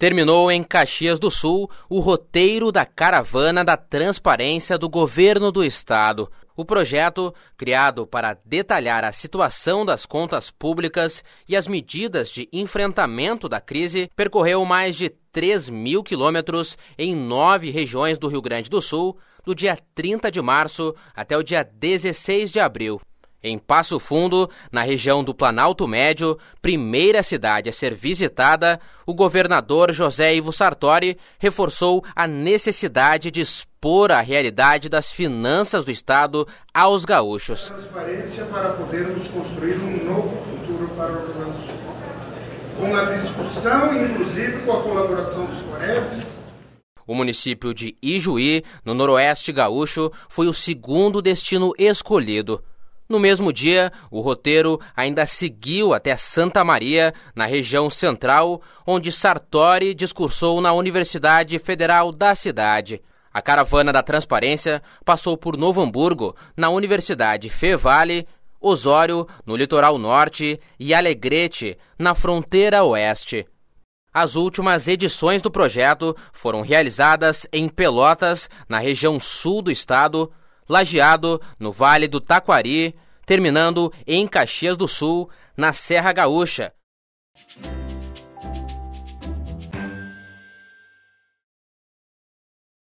Terminou em Caxias do Sul o roteiro da caravana da transparência do governo do estado. O projeto, criado para detalhar a situação das contas públicas e as medidas de enfrentamento da crise, percorreu mais de 3 mil quilômetros em nove regiões do Rio Grande do Sul, do dia 30 de março até o dia 16 de abril. Em Passo Fundo, na região do Planalto Médio, primeira cidade a ser visitada, o governador José Ivo Sartori reforçou a necessidade de expor a realidade das finanças do Estado aos gaúchos. Transparência para podermos construir um novo futuro para o Rio Com a discussão, inclusive com a colaboração dos coretes, o município de Ijuí, no Noroeste Gaúcho, foi o segundo destino escolhido. No mesmo dia, o roteiro ainda seguiu até Santa Maria, na região central, onde Sartori discursou na Universidade Federal da cidade. A caravana da Transparência passou por Novo Hamburgo, na Universidade Fevale, Osório, no litoral norte, e Alegrete, na fronteira oeste. As últimas edições do projeto foram realizadas em Pelotas, na região sul do estado, Lajeado, no Vale do Taquari, terminando em Caxias do Sul, na Serra Gaúcha.